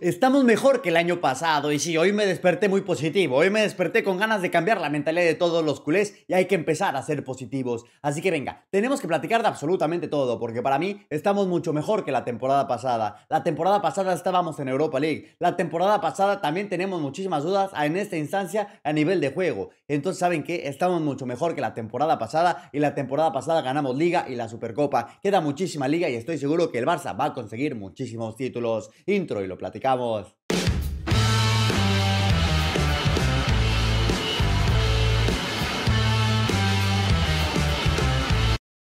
Estamos mejor que el año pasado y sí, hoy me desperté muy positivo, hoy me desperté con ganas de cambiar la mentalidad de todos los culés y hay que empezar a ser positivos. Así que venga, tenemos que platicar de absolutamente todo porque para mí estamos mucho mejor que la temporada pasada. La temporada pasada estábamos en Europa League, la temporada pasada también tenemos muchísimas dudas en esta instancia a nivel de juego. Entonces, ¿saben que Estamos mucho mejor que la temporada pasada y la temporada pasada ganamos liga y la Supercopa. Queda muchísima liga y estoy seguro que el Barça va a conseguir muchísimos títulos. Intro y lo platicamos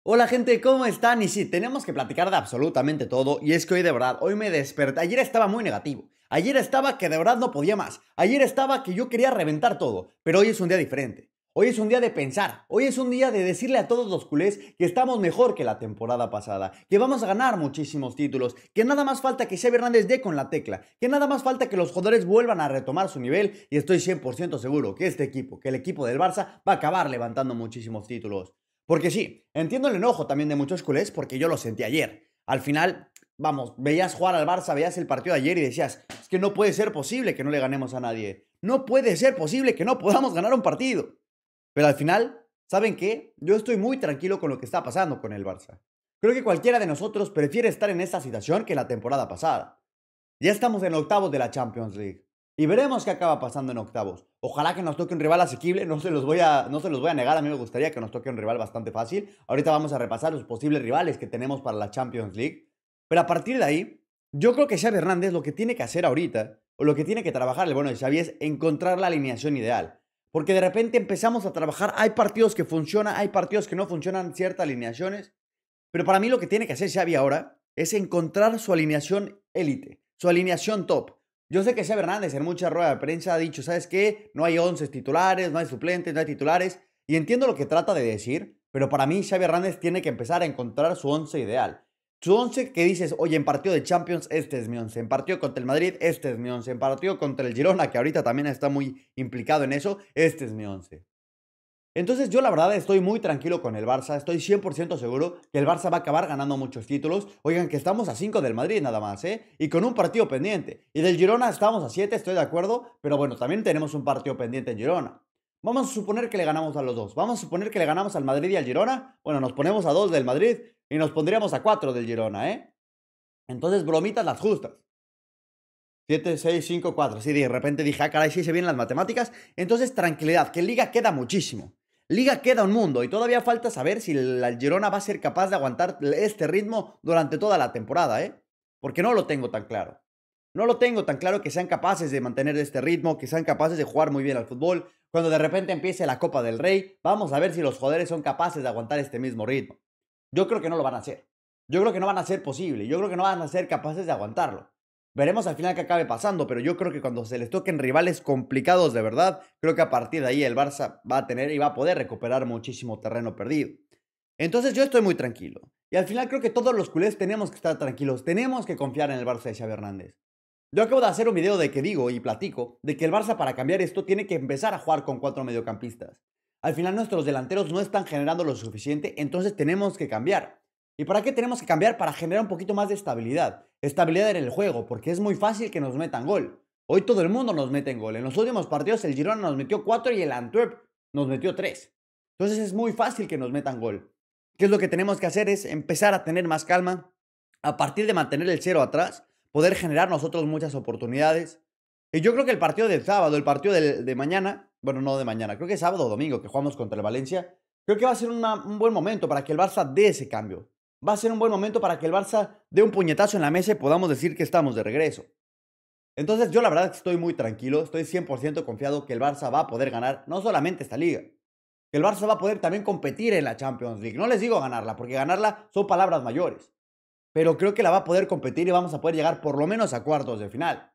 Hola gente, ¿cómo están? Y sí, tenemos que platicar de absolutamente todo. Y es que hoy de verdad, hoy me desperté. Ayer estaba muy negativo. Ayer estaba que de verdad no podía más. Ayer estaba que yo quería reventar todo. Pero hoy es un día diferente. Hoy es un día de pensar, hoy es un día de decirle a todos los culés que estamos mejor que la temporada pasada, que vamos a ganar muchísimos títulos, que nada más falta que Xavi Hernández dé con la tecla, que nada más falta que los jugadores vuelvan a retomar su nivel y estoy 100% seguro que este equipo, que el equipo del Barça va a acabar levantando muchísimos títulos. Porque sí, entiendo el enojo también de muchos culés porque yo lo sentí ayer. Al final, vamos, veías jugar al Barça, veías el partido de ayer y decías, es que no puede ser posible que no le ganemos a nadie. No puede ser posible que no podamos ganar un partido. Pero al final, ¿saben qué? Yo estoy muy tranquilo con lo que está pasando con el Barça. Creo que cualquiera de nosotros prefiere estar en esta situación que la temporada pasada. Ya estamos en octavos de la Champions League. Y veremos qué acaba pasando en octavos. Ojalá que nos toque un rival asequible, no se los voy a, negar, a mí me gustaría que nos toque un rival bastante fácil. Ahorita vamos a repasar los posibles rivales que tenemos para la Champions League. Pero a partir de ahí, yo creo que Xavi Hernández lo que tiene que hacer ahorita, o lo que tiene que trabajar el bueno de Xavi es encontrar la alineación ideal. Porque de repente empezamos a trabajar, hay partidos que funcionan, hay partidos que no funcionan ciertas alineaciones, pero para mí lo que tiene que hacer Xavi ahora es encontrar su alineación élite, su alineación top. Yo sé que Xavi Hernández en muchas ruedas de prensa ha dicho, ¿sabes qué? No hay 11 titulares, no hay suplentes, no hay titulares, y entiendo lo que trata de decir, pero para mí Xavi Hernández tiene que empezar a encontrar su once ideal. Su once que dices, oye, en partido de Champions, este es mi once. En partido contra el Madrid, este es mi once. En partido contra el Girona, que ahorita también está muy implicado en eso, este es mi once. Entonces yo la verdad estoy muy tranquilo con el Barça, estoy 100% seguro que el Barça va a acabar ganando muchos títulos. Oigan que estamos a 5 del Madrid nada más, ¿eh? Y con un partido pendiente. Y del Girona estamos a 7, estoy de acuerdo, pero bueno, también tenemos un partido pendiente en Girona. Vamos a suponer que le ganamos a los dos. Vamos a suponer que le ganamos al Madrid y al Girona. Bueno, nos ponemos a dos del Madrid, y nos pondríamos a cuatro del Girona, ¿eh? Entonces, bromitas las justas. 7, 6, 5, 4. Sí, de repente dije, ah, caray, Si se vienen las matemáticas. Entonces, tranquilidad, que Liga queda muchísimo. Liga queda un mundo y todavía falta saber si el Girona va a ser capaz de aguantar este ritmo durante toda la temporada, ¿eh? Porque no lo tengo tan claro. No lo tengo tan claro que sean capaces de mantener este ritmo, que sean capaces de jugar muy bien al fútbol. Cuando de repente empiece la Copa del Rey, vamos a ver si los jugadores son capaces de aguantar este mismo ritmo. Yo creo que no lo van a hacer. Yo creo que no van a ser posible. Yo creo que no van a ser capaces de aguantarlo. Veremos al final qué acabe pasando, pero yo creo que cuando se les toquen rivales complicados de verdad, creo que a partir de ahí el Barça va a tener y va a poder recuperar muchísimo terreno perdido. Entonces yo estoy muy tranquilo. Y al final creo que todos los culés tenemos que estar tranquilos, tenemos que confiar en el Barça de Xavi Hernández. Yo acabo de hacer un video de que digo y platico de que el Barça para cambiar esto tiene que empezar a jugar con cuatro mediocampistas. Al final nuestros delanteros no están generando lo suficiente, entonces tenemos que cambiar. ¿Y para qué tenemos que cambiar? Para generar un poquito más de estabilidad. Estabilidad en el juego, porque es muy fácil que nos metan gol. Hoy todo el mundo nos mete en gol. En los últimos partidos el Girona nos metió 4 y el Antwerp nos metió 3. Entonces es muy fácil que nos metan gol. ¿Qué es lo que tenemos que hacer? Es empezar a tener más calma, a partir de mantener el cero atrás, poder generar nosotros muchas oportunidades. Y yo creo que el partido del sábado, el partido de, de mañana, bueno, no de mañana, creo que sábado o domingo que jugamos contra el Valencia, creo que va a ser un buen momento para que el Barça dé ese cambio. Va a ser un buen momento para que el Barça dé un puñetazo en la mesa y podamos decir que estamos de regreso. Entonces yo la verdad estoy muy tranquilo, estoy 100% confiado que el Barça va a poder ganar no solamente esta liga, que el Barça va a poder también competir en la Champions League. No les digo ganarla, porque ganarla son palabras mayores, pero creo que la va a poder competir y vamos a poder llegar por lo menos a cuartos de final.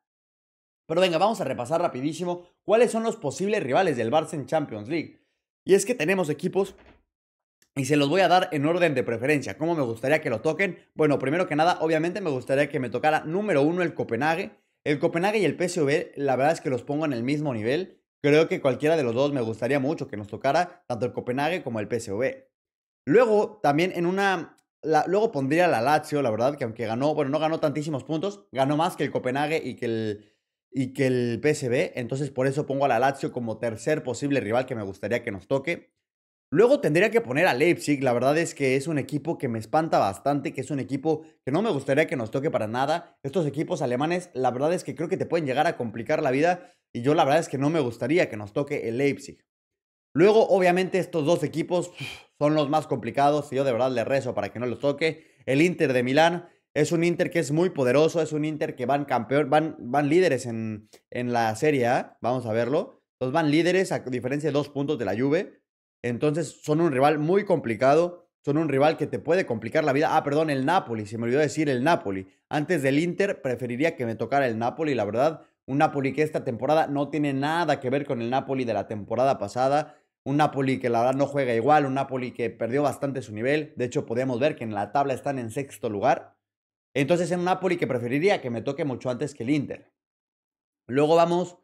Pero venga, vamos a repasar rapidísimo cuáles son los posibles rivales del Barça en Champions League. Y es que tenemos equipos y se los voy a dar en orden de preferencia. ¿Cómo me gustaría que lo toquen? Bueno, primero que nada, obviamente me gustaría que me tocara número uno el Copenhague. El Copenhague y el PSV, la verdad es que los pongo en el mismo nivel. Creo que cualquiera de los dos me gustaría mucho que nos tocara, tanto el Copenhague como el PSV. Luego, también en una... luego pondría la Lazio, la verdad, que aunque ganó, bueno, no ganó tantísimos puntos, ganó más que el Copenhague y que el, y que el PSB. Entonces, por eso pongo a la Lazio como tercer posible rival que me gustaría que nos toque. Luego tendría que poner a Leipzig. La verdad es que es un equipo que me espanta bastante, que es un equipo que no me gustaría que nos toque para nada. Estos equipos alemanes, la verdad es que creo que te pueden llegar a complicar la vida y yo la verdad es que no me gustaría que nos toque el Leipzig. Luego, obviamente, estos dos equipos son los más complicados y yo de verdad le rezo para que no los toque. El Inter de Milán, es un Inter que es muy poderoso, es un Inter que van campeón, van, van líderes en, en la Serie A, vamos a verlo. Entonces van líderes a diferencia de dos puntos de la Juve. Entonces son un rival muy complicado, son un rival que te puede complicar la vida. Ah, perdón, el Napoli, se me olvidó decir el Napoli. Antes del Inter preferiría que me tocara el Napoli, la verdad. Un Napoli que esta temporada no tiene nada que ver con el Napoli de la temporada pasada. Un Napoli que la verdad no juega igual, un Napoli que perdió bastante su nivel. De hecho, podemos ver que en la tabla están en sexto lugar. Entonces en Napoli que preferiría que me toque mucho antes que el Inter. Luego vamos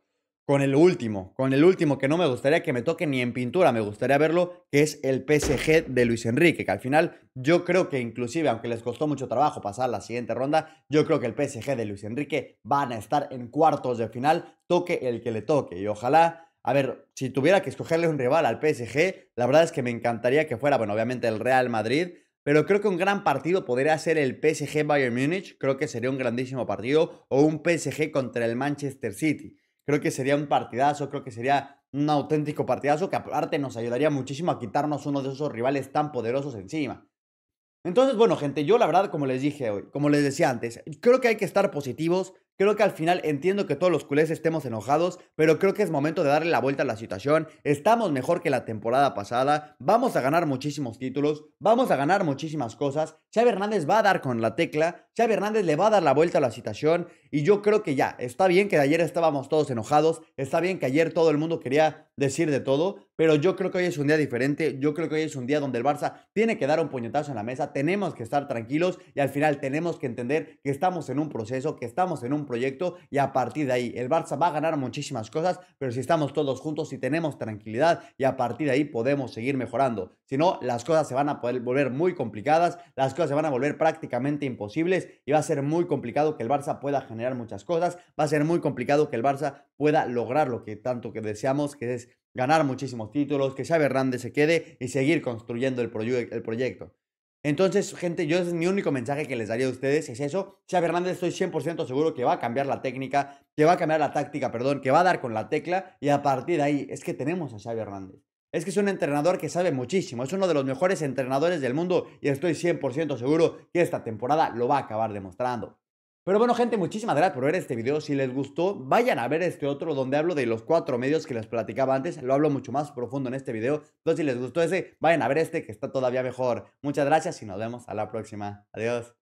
con el último, con el último que no me gustaría que me toque ni en pintura, me gustaría verlo, que es el PSG de Luis Enrique, que al final yo creo que inclusive, aunque les costó mucho trabajo pasar la siguiente ronda, yo creo que el PSG de Luis Enrique van a estar en cuartos de final, toque el que le toque, y ojalá, a ver, si tuviera que escogerle un rival al PSG, la verdad es que me encantaría que fuera, bueno, obviamente el Real Madrid, pero creo que un gran partido podría ser el PSG Bayern Munich. Creo que sería un grandísimo partido. O un PSG contra el Manchester City. Creo que sería un partidazo. Creo que sería un auténtico partidazo que aparte nos ayudaría muchísimo a quitarnos uno de esos rivales tan poderosos encima. Entonces, bueno, gente, yo la verdad, como les dije hoy, como les decía antes, creo que hay que estar positivos, Creo que al final entiendo que todos los culés estemos enojados, pero creo que es momento de darle la vuelta a la situación. Estamos mejor que la temporada pasada, vamos a ganar muchísimos títulos, vamos a ganar muchísimas cosas. Xavi Hernández va a dar con la tecla, Xavi Hernández le va a dar la vuelta a la situación y yo creo que ya, está bien que ayer estábamos todos enojados, está bien que ayer todo el mundo quería decir de todo, pero yo creo que hoy es un día diferente, yo creo que hoy es un día donde el Barça tiene que dar un puñetazo en la mesa, tenemos que estar tranquilos y al final tenemos que entender que estamos en un proceso, que estamos en un proyecto y a partir de ahí el Barça va a ganar muchísimas cosas, pero si estamos todos juntos y tenemos tranquilidad y a partir de ahí podemos seguir mejorando, si no las cosas se van a poder volver muy complicadas, las cosas se van a volver prácticamente imposibles y va a ser muy complicado que el Barça pueda generar muchas cosas, va a ser muy complicado que el Barça pueda lograr lo que tanto que deseamos, que es ganar muchísimos títulos, que Xavi Hernández se quede y seguir construyendo el, proyecto. Entonces, gente, yo es mi único mensaje que les daría a ustedes es eso. Xavi Hernández estoy 100% seguro que va a cambiar la técnica, que va a cambiar la táctica, perdón, que va a dar con la tecla y a partir de ahí es que tenemos a Xavi Hernández es que es un entrenador que sabe muchísimo, es uno de los mejores entrenadores del mundo y estoy 100% seguro que esta temporada lo va a acabar demostrando. Pero bueno gente, muchísimas gracias por ver este video, si les gustó vayan a ver este otro donde hablo de los cuatro medios que les platicaba antes, lo hablo mucho más profundo en este video, entonces si les gustó ese, vayan a ver este que está todavía mejor. Muchas gracias y nos vemos a la próxima, adiós.